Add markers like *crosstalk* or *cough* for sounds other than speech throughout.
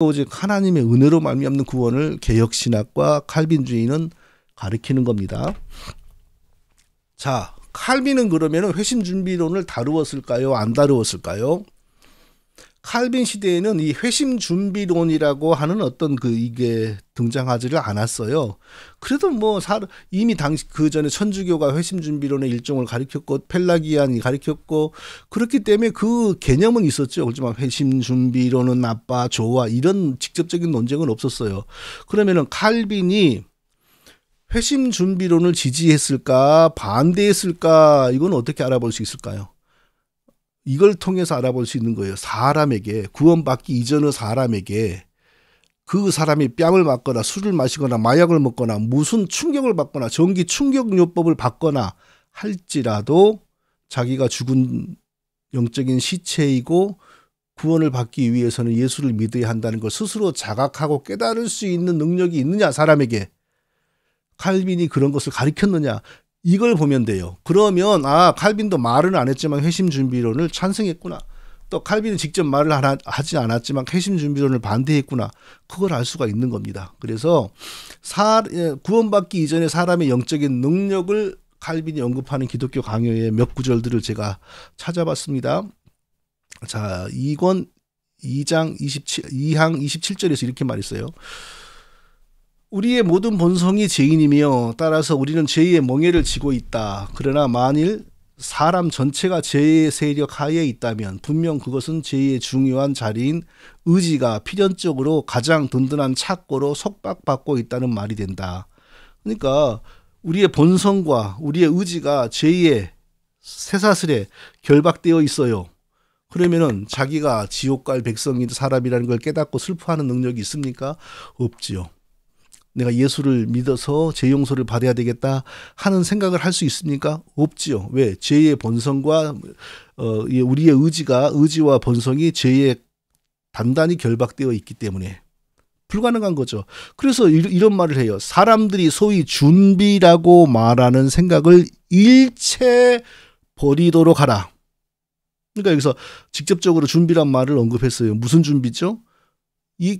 오직 하나님의 은혜로 말미암는 구원을 개혁 신학과 칼빈주의는 가리키는 겁니다. 자, 칼빈은 그러면 회심 준비론을 다루었을까요? 안 다루었을까요? 칼빈 시대에는 이 회심 준비론이라고 하는 어떤 그 이게 등장하지를 않았어요. 그래도 뭐 사, 이미 당시 그 전에 천주교가 회심 준비론의 일종을 가리켰고 펠라기안이 가리켰고 그렇기 때문에 그 개념은 있었죠. 그렇지만 회심 준비론은 나빠 좋아 이런 직접적인 논쟁은 없었어요. 그러면은 칼빈이 회심 준비론을 지지했을까 반대했을까 이건 어떻게 알아볼 수 있을까요? 이걸 통해서 알아볼 수 있는 거예요. 사람에게 구원받기 이전의 사람에게 그 사람이 뺨을 맞거나 술을 마시거나 마약을 먹거나 무슨 충격을 받거나 전기 충격요법을 받거나 할지라도 자기가 죽은 영적인 시체이고 구원을 받기 위해서는 예수를 믿어야 한다는 걸 스스로 자각하고 깨달을 수 있는 능력이 있느냐 사람에게 칼빈이 그런 것을 가르쳤느냐 이걸 보면 돼요. 그러면 아 칼빈도 말은 안 했지만 회심 준비론을 찬성했구나. 또 칼빈은 직접 말을 하나, 하지 않았지만 회심 준비론을 반대했구나. 그걸 알 수가 있는 겁니다. 그래서 사, 예, 구원받기 이전에 사람의 영적인 능력을 칼빈이 언급하는 기독교 강요의 몇 구절들을 제가 찾아봤습니다. 자, 이권 2장 27, 2항 27절에서 이렇게 말했어요. 우리의 모든 본성이 죄인이며 따라서 우리는 죄의 멍해를 지고 있다. 그러나 만일 사람 전체가 죄의 세력 하에 있다면 분명 그것은 죄의 중요한 자리인 의지가 필연적으로 가장 든든한 착고로 속박받고 있다는 말이 된다. 그러니까 우리의 본성과 우리의 의지가 죄의 새사슬에 결박되어 있어요. 그러면은 자기가 지옥 갈 백성인 사람이라는 걸 깨닫고 슬퍼하는 능력이 있습니까? 없지요. 내가 예수를 믿어서 죄 용서를 받아야 되겠다 하는 생각을 할 수 있습니까? 없지요. 왜? 죄의 본성과 어, 우리의 의지가 의지와 본성이 죄에 단단히 결박되어 있기 때문에 불가능한 거죠. 그래서 이런 말을 해요. 사람들이 소위 준비라고 말하는 생각을 일체 버리도록 하라. 그러니까 여기서 직접적으로 준비란 말을 언급했어요. 무슨 준비죠?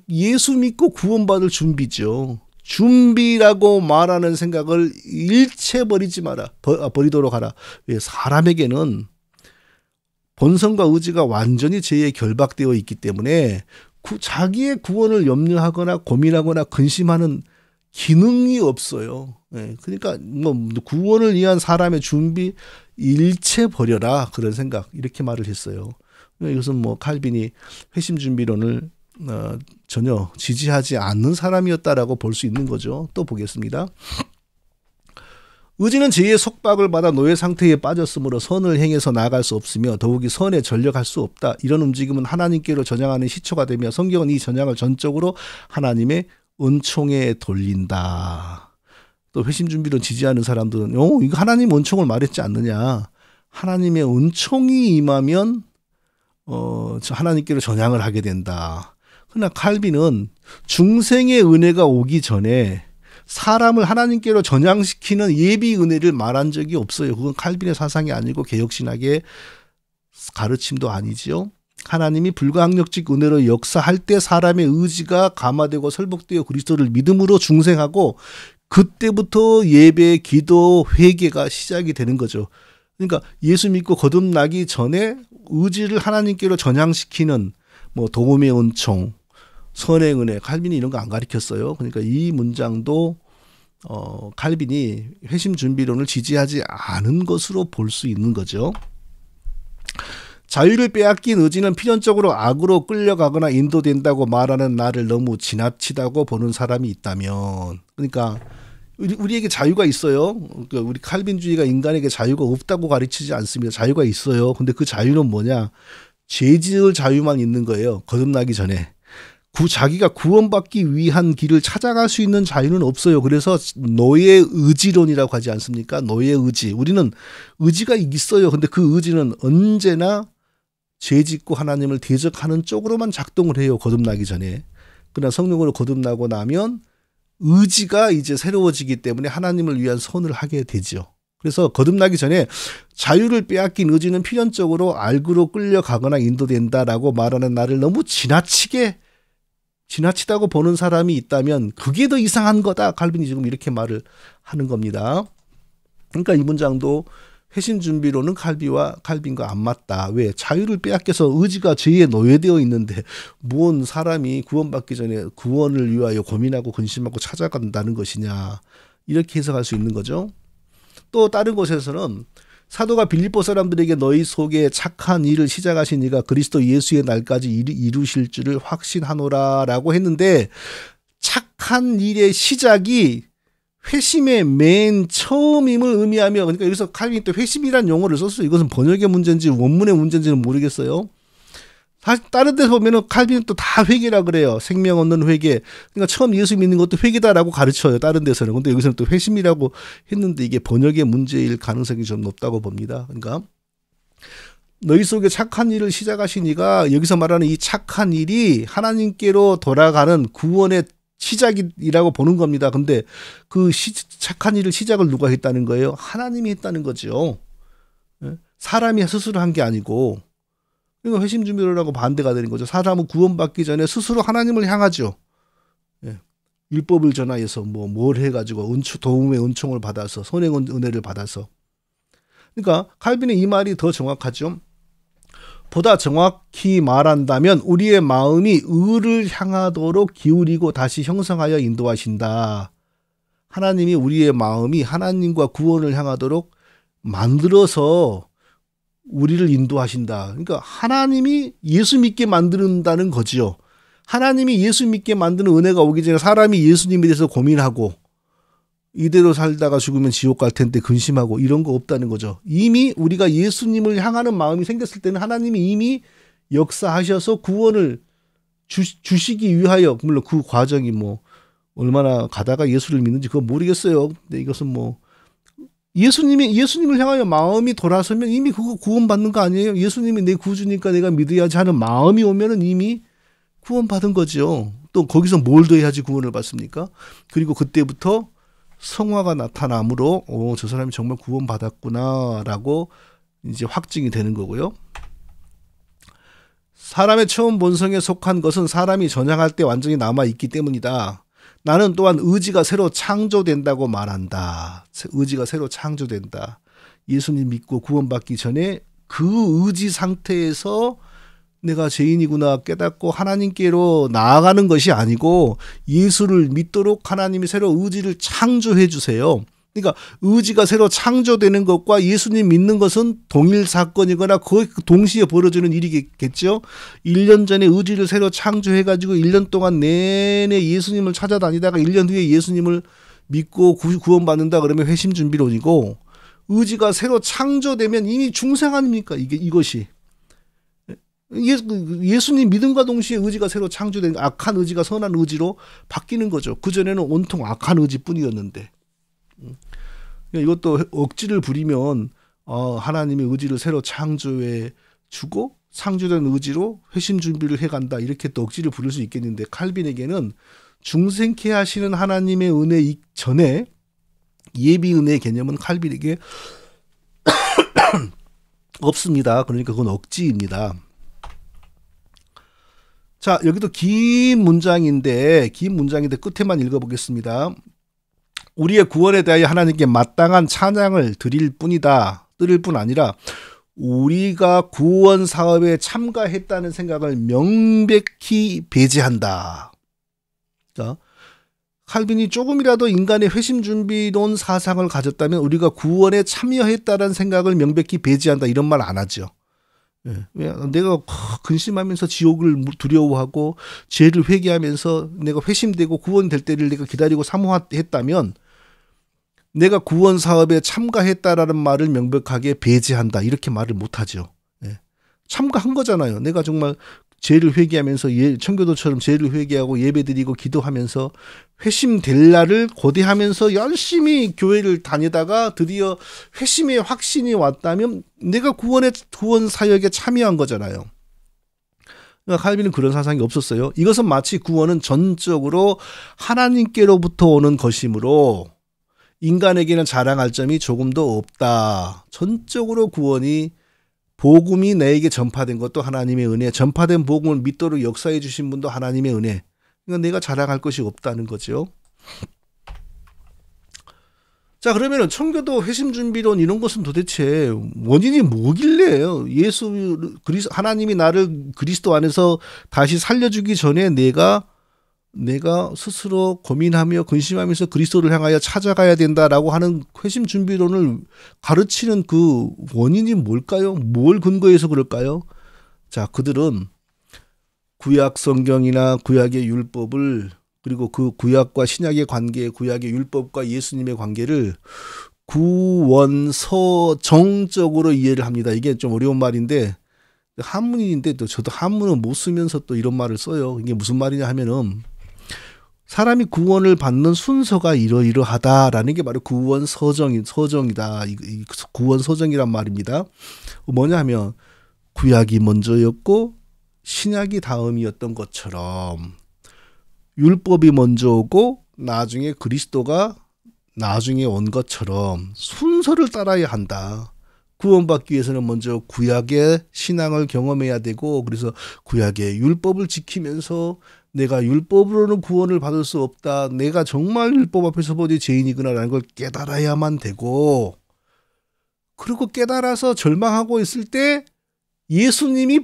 예수 믿고 구원받을 준비죠. 준비라고 말하는 생각을 일체 버리지 마라. 아, 버리도록 하라. 예, 사람에게는 본성과 의지가 완전히 죄에 결박되어 있기 때문에 구, 자기의 구원을 염려하거나 고민하거나 근심하는 기능이 없어요. 예, 그러니까 뭐 구원을 위한 사람의 준비 일체 버려라 그런 생각 이렇게 말을 했어요. 이것은 뭐 칼빈이 회심 준비론을 어, 전혀 지지하지 않는 사람이었다라고 볼 수 있는 거죠. 또 보겠습니다. 의지는 제의 속박을 받아 노예 상태에 빠졌으므로 선을 행해서 나아갈 수 없으며 더욱이 선에 전력할 수 없다. 이런 움직임은 하나님께로 전향하는 시초가 되며 성경은 이 전향을 전적으로 하나님의 은총에 돌린다. 또 회심 준비를 지지하는 사람들은 어 이거 하나님 은총을 말했지 않느냐. 하나님의 은총이 임하면 어저 하나님께로 전향을 하게 된다. 그러나 칼빈은 중생의 은혜가 오기 전에 사람을 하나님께로 전향시키는 예비 은혜를 말한 적이 없어요. 그건 칼빈의 사상이 아니고 개혁신학의 가르침도 아니지요. 하나님이 불가항력직 은혜로 역사할 때 사람의 의지가 감화되고 설복되어 그리스도를 믿음으로 중생하고 그때부터 예배, 기도, 회개가 시작이 되는 거죠. 그러니까 예수 믿고 거듭나기 전에 의지를 하나님께로 전향시키는 뭐 도움의 은총, 선행 은혜 칼빈이 이런 거 안 가르쳤어요. 그러니까 이 문장도 어 칼빈이 회심 준비론을 지지하지 않은 것으로 볼 수 있는 거죠. 자유를 빼앗긴 의지는 필연적으로 악으로 끌려가거나 인도된다고 말하는 나를 너무 지나치다고 보는 사람이 있다면 그러니까 우리에게 자유가 있어요. 그러니까 우리 칼빈주의가 인간에게 자유가 없다고 가르치지 않습니다. 자유가 있어요. 근데 그 자유는 뭐냐? 죄지을 자유만 있는 거예요. 거듭나기 전에. 구 자기가 구원받기 위한 길을 찾아갈 수 있는 자유는 없어요. 그래서 너의 의지론이라고 하지 않습니까? 너의 의지. 우리는 의지가 있어요. 근데 그 의지는 언제나 죄짓고 하나님을 대적하는 쪽으로만 작동을 해요. 거듭나기 전에. 그러나 성령으로 거듭나고 나면 의지가 이제 새로워지기 때문에 하나님을 위한 선을 하게 되죠. 그래서 거듭나기 전에 자유를 빼앗긴 의지는 필연적으로 알구로 끌려가거나 인도된다라고 말하는 나를 너무 지나치게 지나치다고 보는 사람이 있다면 그게 더 이상한 거다. 칼빈이 지금 이렇게 말을 하는 겁니다. 그러니까 이 문장도 회신 준비로는 칼비와 칼빈과 안 맞다. 왜? 자유를 빼앗겨서 의지가 죄에 노예되어 있는데 무언 사람이 구원받기 전에 구원을 위하여 고민하고 근심하고 찾아간다는 것이냐. 이렇게 해석할 수 있는 거죠. 또 다른 곳에서는 사도가 빌립보 사람들에게 너희 속에 착한 일을 시작하신 이가 그리스도 예수의 날까지 이루실 줄을 확신하노라라고 했는데 착한 일의 시작이 회심의 맨 처음임을 의미하며 그러니까 여기서 칼빈이 또 회심이란 용어를 썼어요. 이것은 번역의 문제인지 원문의 문제인지는 모르겠어요. 다른 데서 보면은 칼빈은 또 다 회개라 그래요. 생명 얻는 회계 그러니까 처음 예수 믿는 것도 회개다라고 가르쳐요. 다른 데서는. 근데 여기서는 또 회심이라고 했는데 이게 번역의 문제일 가능성이 좀 높다고 봅니다. 그러니까 너희 속에 착한 일을 시작하시니가 여기서 말하는 이 착한 일이 하나님께로 돌아가는 구원의 시작이라고 보는 겁니다. 근데 그 시, 착한 일을 시작을 누가 했다는 거예요? 하나님이 했다는 거죠. 예? 사람이 스스로 한 게 아니고 그러니까 회심 준비를 하고 반대가 되는 거죠. 사람은 구원받기 전에 스스로 하나님을 향하죠. 예. 율법을 전하여서 뭐 뭘 해가지고 은총 도움의 은총을 받아서 선행 은혜를 받아서. 그러니까 칼빈의 이 말이 더 정확하죠. 보다 정확히 말한다면 우리의 마음이 의를 향하도록 기울이고 다시 형성하여 인도하신다. 하나님이 우리의 마음이 하나님과 구원을 향하도록 만들어서 우리를 인도하신다. 그러니까 하나님이 예수 믿게 만드는다는 거지요. 하나님이 예수 믿게 만드는 은혜가 오기 전에 사람이 예수님에 대해서 고민하고 이대로 살다가 죽으면 지옥 갈 텐데 근심하고 이런 거 없다는 거죠. 이미 우리가 예수님을 향하는 마음이 생겼을 때는 하나님이 이미 역사하셔서 구원을 주, 주시기 위하여 물론 그 과정이 뭐 얼마나 가다가 예수를 믿는지 그거 모르겠어요. 근데 이것은 뭐 예수님이 예수님을 향하여 마음이 돌아서면 이미 그거 구원받는 거 아니에요? 예수님이 내 구주니까 내가 믿어야지 하는 마음이 오면은 이미 구원받은 거죠. 또 거기서 뭘 더 해야지 구원을 받습니까? 그리고 그때부터 성화가 나타남으로 오, 저 사람이 정말 구원받았구나라고 이제 확증이 되는 거고요. 사람의 처음 본성에 속한 것은 사람이 전향할 때 완전히 남아 있기 때문이다. 나는 또한 의지가 새로 창조된다고 말한다. 의지가 새로 창조된다. 예수님 믿고 구원받기 전에 그 의지 상태에서 내가 죄인이구나 깨닫고 하나님께로 나아가는 것이 아니고 예수를 믿도록 하나님이 새로 의지를 창조해 주세요. 그러니까 의지가 새로 창조되는 것과 예수님 믿는 것은 동일 사건이거나 거의 그 동시에 벌어지는 일이겠죠. 1년 전에 의지를 새로 창조해가지고 1년 동안 내내 예수님을 찾아다니다가 1년 후에 예수님을 믿고 구원받는다 그러면 회심 준비론이고 의지가 새로 창조되면 이미 중생 아닙니까? 이게 이것이. 예, 수님 믿음과 동시에 의지가 새로 창조된 악한 의지가 선한 의지로 바뀌는 거죠. 그전에는 온통 악한 의지뿐이었는데. 음. 그러니까 이것도 억지를 부리면 어, 하나님의 의지를 새로 창조해 주고 창조된 의지로 회심 준비를 해간다 이렇게 또 억지를 부릴 수 있겠는데 칼빈에게는 중생케 하시는 하나님의 은혜 전에 예비 은혜 개념은 칼빈에게 *coughs* 없습니다. 그러니까 그건 억지입니다. 자, 여기도 긴 문장인데, 긴 문장인데 끝에만 읽어보겠습니다. 우리의 구원에 대하여 하나님께 마땅한 찬양을 드릴 뿐이다. 드릴 뿐 아니라 우리가 구원 사업에 참가했다는 생각을 명백히 배제한다. 그러니까 칼빈이 조금이라도 인간의 회심 준비론 사상을 가졌다면 우리가 구원에 참여했다는 생각을 명백히 배제한다 이런 말 안 하죠. 예, 왜 내가 근심하면서 지옥을 두려워하고 죄를 회개하면서 내가 회심되고 구원될 때를 내가 기다리고 사모했다면 내가 구원 사업에 참가했다라는 말을 명백하게 배제한다. 이렇게 말을 못하죠. 예. 참가한 거잖아요. 내가 정말 죄를 회개하면서 예, 청교도처럼 죄를 회개하고 예배드리고 기도하면서 회심될 날을 고대하면서 열심히 교회를 다니다가 드디어 회심의 확신이 왔다면 내가 구원의 구원 사역에 참여한 거잖아요. 그러니까 칼빈은 그런 사상이 없었어요. 이것은 마치 구원은 전적으로 하나님께로부터 오는 것이므로 인간에게는 자랑할 점이 조금도 없다. 전적으로 구원이 복음이 내게 전파된 것도 하나님의 은혜, 전파된 복음을 밑도록 역사해 주신 분도 하나님의 은혜. 그러니까 내가 자랑할 것이 없다는 거죠. 자, 그러면은 청교도 회심 준비론 이런 것은 도대체 원인이 뭐길래요? 예수 그리스 하나님이 나를 그리스도 안에서 다시 살려 주기 전에 내가 내가 스스로 고민하며 근심하면서 그리스도를 향하여 찾아가야 된다라고 하는 회심 준비론을 가르치는 그 원인이 뭘까요? 뭘 근거해서 그럴까요? 자, 그들은 구약 성경이나 구약의 율법을 그리고 그 구약과 신약의 관계, 구약의 율법과 예수님의 관계를 구원서정적으로 이해를 합니다. 이게 좀 어려운 말인데 한문인데 또 저도 한문을 못 쓰면서 또 이런 말을 써요. 이게 무슨 말이냐 하면은 사람이 구원을 받는 순서가 이러이러하다라는 게 바로 구원 서정인 서정이다. 구원 서정이란 말입니다. 뭐냐 하면 구약이 먼저였고 신약이 다음이었던 것처럼 율법이 먼저 오고 나중에 그리스도가 나중에 온 것처럼 순서를 따라야 한다. 구원받기 위해서는 먼저 구약의 신앙을 경험해야 되고 그래서 구약의 율법을 지키면서 내가 율법으로는 구원을 받을 수 없다. 내가 정말 율법 앞에서 보니 죄인이구나라는 걸 깨달아야만 되고, 그리고 깨달아서 절망하고 있을 때 예수님이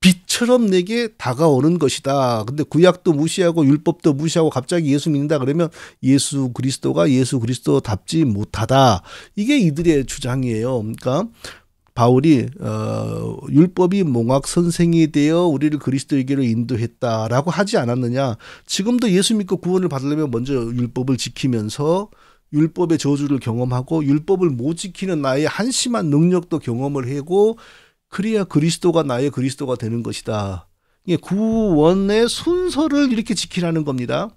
빛처럼 내게 다가오는 것이다. 근데 구약도 무시하고 율법도 무시하고 갑자기 예수 믿는다 그러면 예수 그리스도가 예수 그리스도답지 못하다. 이게 이들의 주장이에요. 그러니까 바울이 어 율법이 몽학 선생이 되어 우리를 그리스도에게로 인도했다라고 하지 않았느냐? 지금도 예수 믿고 구원을 받으려면 먼저 율법을 지키면서 율법의 저주를 경험하고 율법을 못 지키는 나의 한심한 능력도 경험을 하고 그래야 그리스도가 나의 그리스도가 되는 것이다. 이게 구원의 순서를 이렇게 지키라는 겁니다.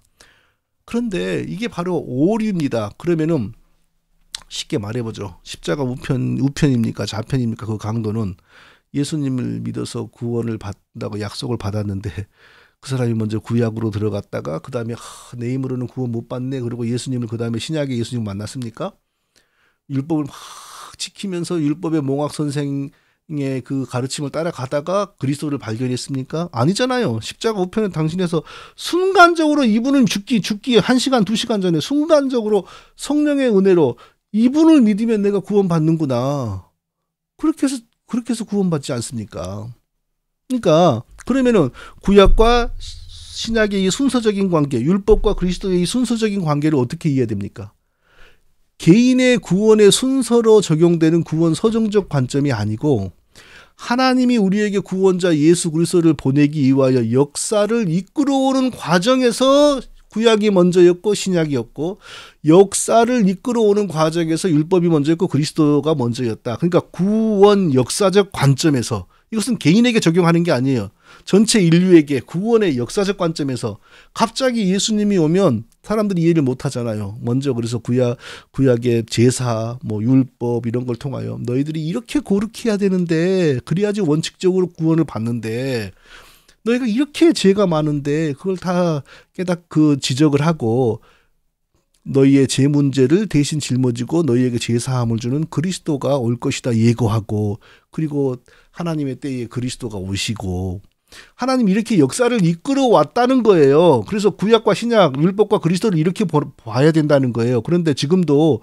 그런데 이게 바로 오류입니다. 그러면은 쉽게 말해보죠. 십자가 우편 우편입니까 좌편입니까 그 강도는 예수님을 믿어서 구원을 받는다고 약속을 받았는데 그 사람이 먼저 구약으로 들어갔다가 그 다음에 내 힘으로는 구원 못 받네 그리고 예수님을 그 다음에 신약에 예수님 만났습니까? 율법을 막 지키면서 율법의 몽학 선생의 그 가르침을 따라가다가 그리스도를 발견했습니까? 아니잖아요. 십자가 우편은 당신에서 순간적으로 이분은 죽기 죽기 한 시간 두 시간 전에 순간적으로 성령의 은혜로 이분을 믿으면 내가 구원받는구나. 그렇게 해서 그렇게 해서 구원받지 않습니까? 그러니까 그러면은 구약과 신약의 이 순서적인 관계, 율법과 그리스도의 이 순서적인 관계를 어떻게 이해됩니까? 해야 개인의 구원의 순서로 적용되는 구원 서정적 관점이 아니고 하나님이 우리에게 구원자 예수 그리스도를 보내기 위하여 역사를 이끌어오는 과정에서 구약이 먼저였고 신약이었고 역사를 이끌어오는 과정에서 율법이 먼저였고 그리스도가 먼저였다. 그러니까 구원 역사적 관점에서 이것은 개인에게 적용하는 게 아니에요. 전체 인류에게 구원의 역사적 관점에서 갑자기 예수님이 오면 사람들이 이해를 못 하잖아요. 먼저 그래서 구약 구약의 제사, 뭐 율법 이런 걸 통하여 너희들이 이렇게 고르게 해야 되는데 그래야지 원칙적으로 구원을 받는데 너희가 이렇게 죄가 많은데 그걸 다 깨닫 그 지적을 하고 너희의 죄 문제를 대신 짊어지고 너희에게 죄 사함을 주는 그리스도가 올 것이다 예고하고 그리고 하나님의 때에 그리스도가 오시고 하나님 이렇게 역사를 이끌어 왔다는 거예요. 그래서 구약과 신약, 율법과 그리스도를 이렇게 봐야 된다는 거예요. 그런데 지금도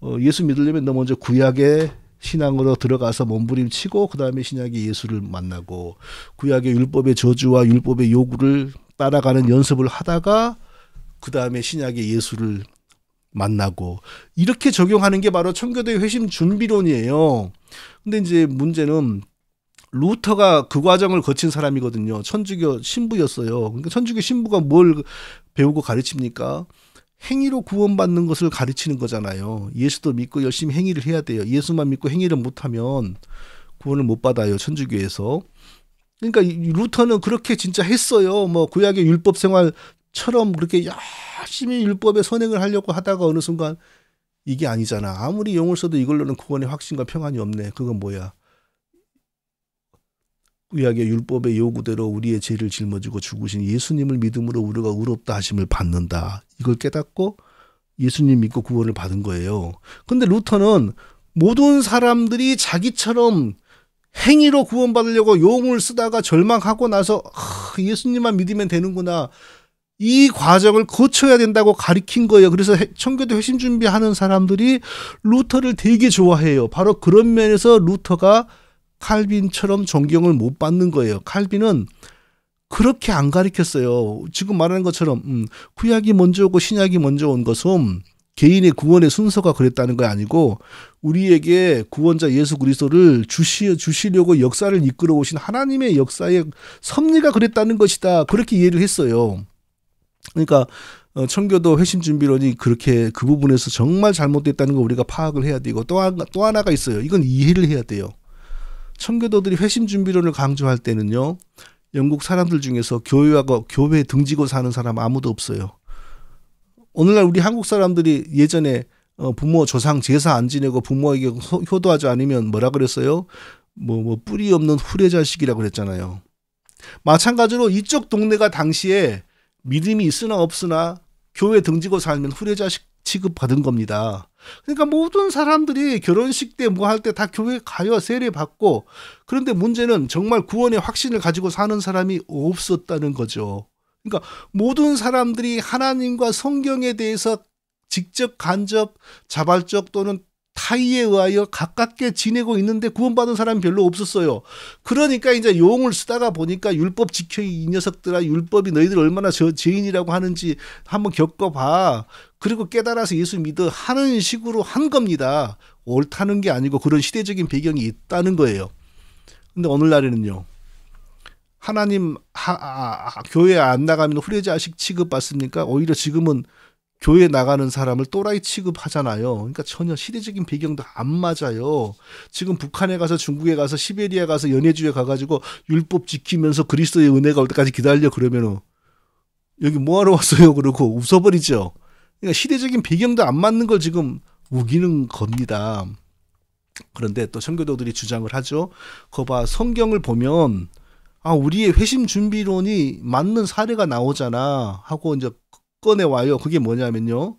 어, 예수 믿으려면 너 먼저 구약의 신앙으로 들어가서 몸부림치고 그다음에 신약의 예수를 만나고 구약의 율법의 저주와 율법의 요구를 따라가는 연습을 하다가 그다음에 신약의 예수를 만나고 이렇게 적용하는 게 바로 청교도의 회심 준비론이에요. 근데 이제 문제는 루터가 그 과정을 거친 사람이거든요. 천주교 신부였어요. 그러니까 천주교 신부가 뭘 배우고 가르칩니까? 행위로 구원받는 것을 가르치는 거잖아요. 예수도 믿고 열심히 행위를 해야 돼요. 예수만 믿고 행위를 못하면 구원을 못 받아요. 천주교에서. 그러니까 루터는 그렇게 진짜 했어요. 뭐 구약의 율법 생활처럼 그렇게 열심히 율법에 선행을 하려고 하다가 어느 순간 이게 아니잖아. 아무리 용을 써도 이걸로는 구원의 확신과 평안이 없네. 그건 뭐야? 구약의 율법의 요구대로 우리의 죄를 짊어지고 죽으신 예수님을 믿음으로 우리가 의롭다 하심을 받는다. 이걸 깨닫고 예수님 믿고 구원을 받은 거예요. 근데 루터는 모든 사람들이 자기처럼 행위로 구원받으려고 용을 쓰다가 절망하고 나서 아, 예수님만 믿으면 되는구나. 이 과정을 거쳐야 된다고 가리킨 거예요. 그래서 청교도 회심 준비하는 사람들이 루터를 되게 좋아해요. 바로 그런 면에서 루터가 칼빈처럼 존경을 못 받는 거예요. 칼빈은 그렇게 안 가리켰어요. 지금 말하는 것처럼 음, 구약이 먼저 오고 신약이 먼저 온 것은 개인의 구원의 순서가 그랬다는 거 아니고 우리에게 구원자 예수 그리스도를 주시 주시려고 역사를 이끌어 오신 하나님의 역사의 섭리가 그랬다는 것이다. 그렇게 이해를 했어요. 그러니까 어, 청교도 회심 준비론이 그렇게 그 부분에서 정말 잘못됐다는 걸 우리가 파악을 해야 되고 또, 한, 또 하나가 있어요. 이건 이해를 해야 돼요. 청교도들이 회심 준비론을 강조할 때는요. 영국 사람들 중에서 교회하고 교회 등지고 사는 사람 아무도 없어요. 오늘날 우리 한국 사람들이 예전에 어, 부모 조상 제사 안 지내고 부모에게 효도하지 않으면 뭐라 그랬어요? 뭐, 뭐 뿌리 없는 후레자식이라고 그랬잖아요. 마찬가지로 이쪽 동네가 당시에 믿음이 있으나 없으나 교회 등지고 살면 후레자식 취급받은 겁니다. 그러니까 모든 사람들이 결혼식 때 뭐 할 때 다 교회 가요 세례 받고 그런데 문제는 정말 구원의 확신을 가지고 사는 사람이 없었다는 거죠. 그러니까 모든 사람들이 하나님과 성경에 대해서 직접 간접 자발적 또는 타이에 의하여 가깝게 지내고 있는데 구원받은 사람 별로 없었어요. 그러니까 이제 용을 쓰다가 보니까 율법 지켜 이 녀석들아 율법이 너희들 얼마나 저 죄인이라고 하는지 한번 겪어봐. 그리고 깨달아서 예수 믿어 하는 식으로 한 겁니다. 옳다는 게 아니고 그런 시대적인 배경이 있다는 거예요. 근데 오늘날에는요. 하나님 하, 아, 아 교회 안 나가면 후레자식 취급받습니까? 오히려 지금은 교회 나가는 사람을 또라이 취급하잖아요. 그러니까 전혀 시대적인 배경도 안 맞아요. 지금 북한에 가서 중국에 가서 시베리아 가서 연해주에 가가지고 율법 지키면서 그리스도의 은혜가 올 때까지 기다려 그러면은 여기 뭐하러 왔어요? 그러고 웃어버리죠. 그러니까 시대적인 배경도 안 맞는 걸 지금 우기는 겁니다. 그런데 또 선교도들이 주장을 하죠. 거봐 성경을 보면 아 우리의 회심 준비론이 맞는 사례가 나오잖아 하고 이제 꺼내와요. 그게 뭐냐면요.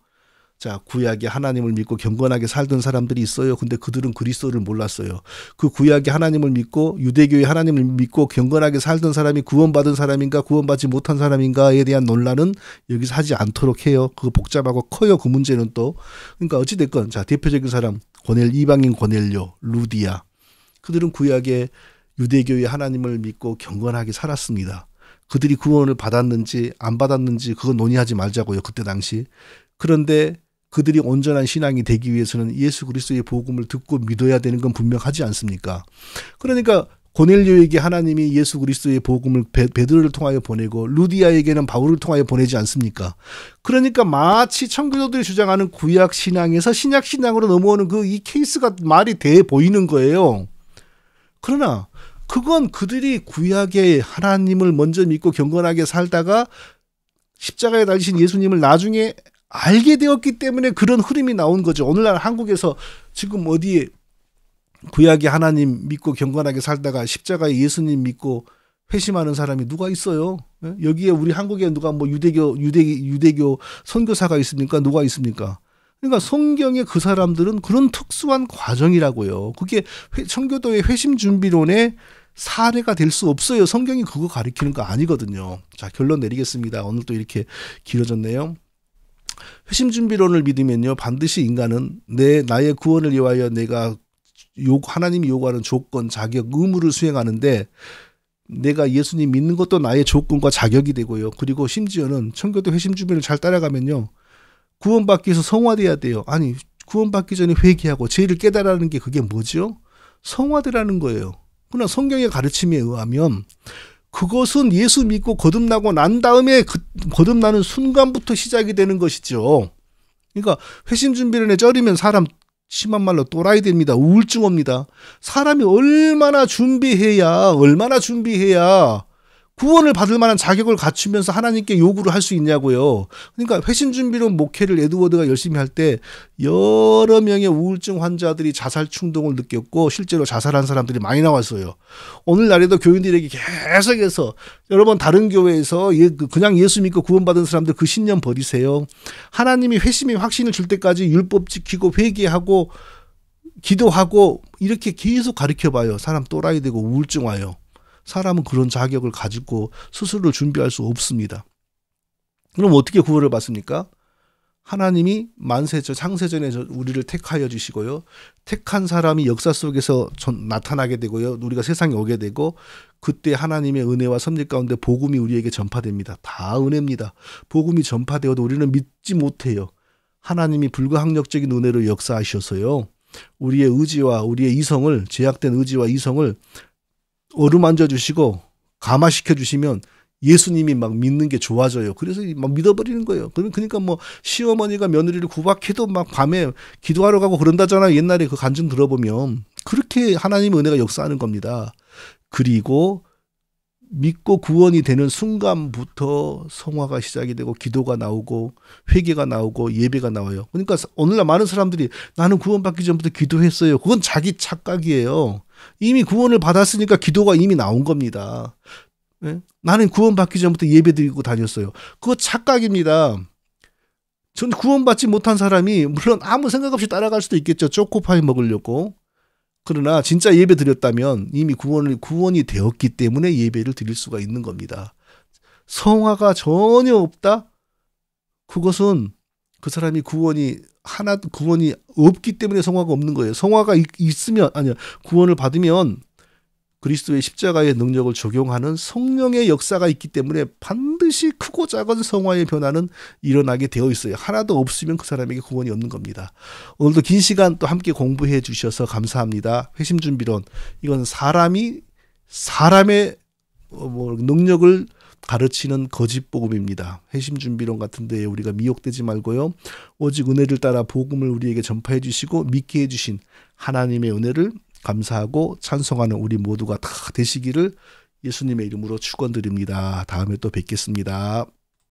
자, 구약에 하나님을 믿고 경건하게 살던 사람들이 있어요. 근데 그들은 그리스도를 몰랐어요. 그 구약에 하나님을 믿고 유대교의 하나님을 믿고 경건하게 살던 사람이 구원받은 사람인가 구원받지 못한 사람인가에 대한 논란은 여기서 하지 않도록 해요. 그 복잡하고 커요. 그 문제는 또. 그러니까 어찌 됐건 자, 대표적인 사람 고넬 이방인 고넬료, 루디아. 그들은 구약에 유대교의 하나님을 믿고 경건하게 살았습니다. 그들이 구원을 받았는지 안 받았는지 그거 논의하지 말자고요. 그때 당시. 그런데 그들이 온전한 신앙이 되기 위해서는 예수 그리스도의 복음을 듣고 믿어야 되는 건 분명하지 않습니까? 그러니까 고넬료에게 하나님이 예수 그리스도의 복음을 베드로를 통하여 보내고 루디아에게는 바울을 통하여 보내지 않습니까? 그러니까 마치 청교도들이 주장하는 구약 신앙에서 신약 신앙으로 넘어오는 그 이 케이스가 말이 돼 보이는 거예요. 그러나 그건 그들이 구약의 하나님을 먼저 믿고 경건하게 살다가 십자가에 달리신 예수님을 나중에 알게 되었기 때문에 그런 흐름이 나온 거죠. 오늘날 한국에서 지금 어디에 구약의 하나님 믿고 경건하게 살다가 십자가에 예수님 믿고 회심하는 사람이 누가 있어요? 예? 여기에 우리 한국에 누가 뭐 유대교 유대 유대교 선교사가 있습니까? 누가 있습니까? 그러니까 성경의 그 사람들은 그런 특수한 과정이라고요. 그게 청교도의 회심 준비론의 사례가 될 수 없어요. 성경이 그거 가리키는 거 아니거든요. 자, 결론 내리겠습니다. 오늘 또 이렇게 길어졌네요. 회심 준비론을 믿으면요. 반드시 인간은 내 나의 구원을 위하여 내가 요 하나님이 요구하는 조건, 자격, 의무를 수행하는데 내가 예수님 믿는 것도 나의 조건과 자격이 되고요. 그리고 심지어는 청교도 회심 준비를 잘 따라가면요. 구원받기 위해서 성화돼야 돼요. 아니, 구원받기 전에 회개하고 죄를 깨달아는 게 그게 뭐죠? 성화되라는 거예요. 그러나 성경의 가르침에 의하면 그것은 예수 믿고 거듭나고 난 다음에 그 거듭나는 순간부터 시작이 되는 것이죠. 그러니까 회심 준비론에 쩔이면 사람 심한 말로 또라이 됩니다. 우울증 옵니다. 사람이 얼마나 준비해야 얼마나 준비해야 구원을 받을 만한 자격을 갖추면서 하나님께 요구를 할 수 있냐고요. 그러니까 회신준비로 목회를 에드워드가 열심히 할 때 여러 명의 우울증 환자들이 자살 충동을 느꼈고 실제로 자살한 사람들이 많이 나왔어요. 오늘날에도 교인들에게 계속해서 여러 번 다른 교회에서 예, 그 그냥 예수 믿고 구원받은 사람들 그 신념 버리세요. 하나님이 회심의 확신을 줄 때까지 율법 지키고 회개하고 기도하고 이렇게 계속 가르쳐 봐요. 사람 또라이 되고 우울증 와요. 사람은 그런 자격을 가지고 스스로 준비할 수 없습니다. 그럼 어떻게 구원을 받습니까? 하나님이 만세전 창세전에 우리를 택하여 주시고요. 택한 사람이 역사 속에서 나타나게 되고요. 우리가 세상에 오게 되고 그때 하나님의 은혜와 섭리 가운데 복음이 우리에게 전파됩니다. 다 은혜입니다. 복음이 전파되어도 우리는 믿지 못해요. 하나님이 불가항력적인 은혜로 역사하셔서요. 우리의 의지와 우리의 이성을 제약된 의지와 이성을 어루만져 주시고 감화시켜 주시면 예수님이 막 믿는 게 좋아져요. 그래서 막 믿어버리는 거예요. 그러니까 뭐 시어머니가 며느리를 구박해도 막 밤에 기도하러 가고 그런다잖아요. 옛날에 그 간증 들어보면 그렇게 하나님 의 은혜가 역사하는 겁니다. 그리고 믿고 구원이 되는 순간부터 성화가 시작이 되고 기도가 나오고 회개가 나오고 예배가 나와요. 그러니까 오늘날 많은 사람들이 나는 구원받기 전부터 기도했어요. 그건 자기 착각이에요. 이미 구원을 받았으니까 기도가 이미 나온 겁니다. 네? 나는 구원받기 전부터 예배드리고 다녔어요. 그거 착각입니다. 전 구원받지 못한 사람이 물론 아무 생각 없이 따라갈 수도 있겠죠. 초코파이 먹으려고. 그러나 진짜 예배 드렸다면 이미 구원을 구원이 되었기 때문에 예배를 드릴 수가 있는 겁니다. 성화가 전혀 없다? 그것은 그 사람이 구원이 하나 구원이 없기 때문에 성화가 없는 거예요. 성화가 있, 으면 아니야 구원을 받으면 그리스도의 십자가의 능력을 적용하는 성령의 역사가 있기 때문에 반드시 크고 작은 성화의 변화는 일어나게 되어 있어요. 하나도 없으면 그 사람에게 구원이 없는 겁니다. 오늘도 긴 시간 또 함께 공부해 주셔서 감사합니다. 회심준비론. 이건 사람이 사람의 어, 뭐, 능력을 가르치는 거짓 복음입니다. 회심 준비론 같은데 우리가 미혹되지 말고요. 오직 은혜를 따라 복음을 우리에게 전파해 주시고 믿게 해 주신 하나님의 은혜를 감사하고 찬송하는 우리 모두가 다 되시기를 예수님의 이름으로 축원드립니다. 다음에 또 뵙겠습니다.